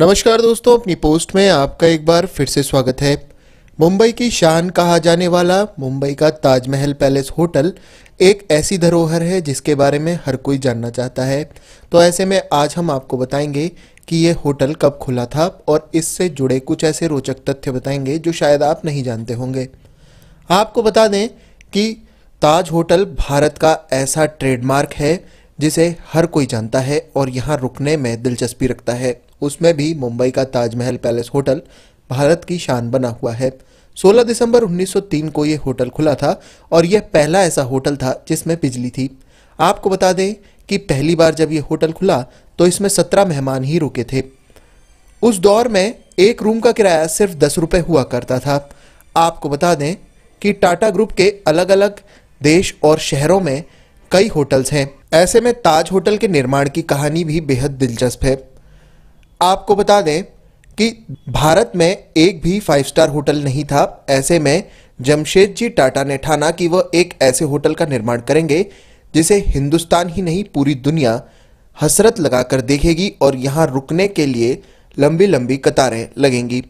नमस्कार दोस्तों अपनी पोस्ट में आपका एक बार फिर से स्वागत है मुंबई की शान कहा जाने वाला मुंबई का ताजमहल पैलेस होटल एक ऐसी धरोहर है जिसके बारे में हर कोई जानना चाहता है तो ऐसे में आज हम आपको बताएंगे कि ये होटल कब खुला था और इससे जुड़े कुछ ऐसे रोचक तथ्य बताएंगे जो शायद आप नहीं जानते होंगे आपको बता दें कि ताज होटल भारत का ऐसा ट्रेडमार्क है जिसे हर कोई जानता है और यहाँ रुकने में दिलचस्पी रखता है उसमें भी मुंबई का ताजमहल पैलेस होटल भारत की शान बना हुआ है 16 दिसंबर 1903 को यह होटल खुला था और यह पहला ऐसा होटल था जिसमें बिजली थी आपको बता दें कि पहली बार जब यह होटल खुला तो इसमें सत्रह मेहमान ही रुके थे उस दौर में एक रूम का किराया सिर्फ दस रुपये हुआ करता था आपको बता दें कि टाटा ग्रुप के अलग अलग देश और शहरों में कई होटल्स हैं ऐसे में ताज होटल के निर्माण की कहानी भी बेहद दिलचस्प है आपको बता दें कि भारत में एक भी फाइव स्टार होटल नहीं था ऐसे में जमशेद जी टाटा ने ठाना कि वह एक ऐसे होटल का निर्माण करेंगे जिसे हिंदुस्तान ही नहीं पूरी दुनिया हसरत लगाकर देखेगी और यहाँ रुकने के लिए लंबी लंबी कतारें लगेंगी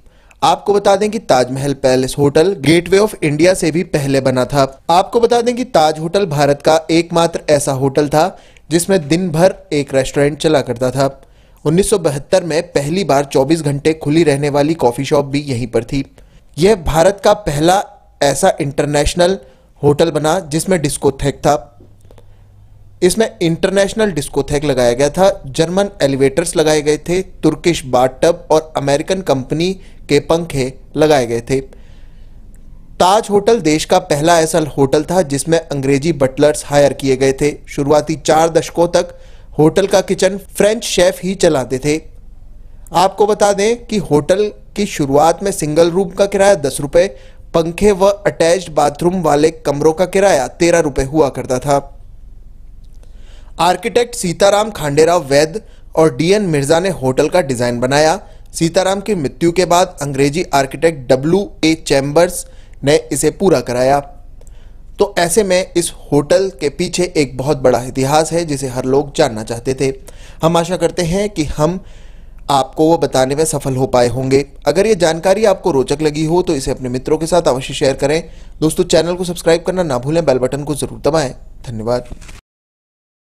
आपको बता दें कि Taj Mahal palace hotel gateway of India से भी पहले बना था आपको बता दें कि ताज होटल भारत का एकमात्र ऐसा होटल था जिसमें दिन भर एक रेस्टोरेंट चला करता था 1972 में पहली बार 24 घंटे खुली रहने वाली कॉफ़ी शॉप भी यहीं पर थी यह भारत का पहला ऐसा इंटरनेशनल होटल बना जिसमें डिस्कोथेक था इसमें इंटरनेशनल डिस्कोथेक लगाया गया था जर्मन एलिवेटर्स लगाए गए थे तुर्किश बाथटब और अमेरिकन कंपनी के पंखे लगाए गए थे ताज होटल देश का पहला ऐसा होटल था जिसमें अंग्रेजी बटलर्स हायर किए गए थे शुरुआती चार दशकों तक होटल का किचन फ्रेंच शेफ ही चलाते थे आपको बता दें कि होटल की शुरुआत में सिंगल रूम का किराया दस रुपये पंखे व अटैच्ड बाथरूम वाले कमरों का किराया तेरह रुपये हुआ करता था आर्किटेक्ट सीताराम खांडेराव वैद और डीएन मिर्जा ने होटल का डिजाइन बनाया सीताराम की मृत्यु के बाद अंग्रेजी आर्किटेक्ट डब्ल्यू ए चैम्बर्स ने इसे पूरा कराया तो ऐसे में इस होटल के पीछे एक बहुत बड़ा इतिहास है जिसे हर लोग जानना चाहते थे हम आशा करते हैं कि हम आपको वो बताने में सफल हो पाए होंगे अगर ये जानकारी आपको रोचक लगी हो तो इसे अपने मित्रों के साथ अवश्य शेयर करें दोस्तों चैनल को सब्सक्राइब करना ना भूलें बेल बटन को जरूर दबाएं धन्यवाद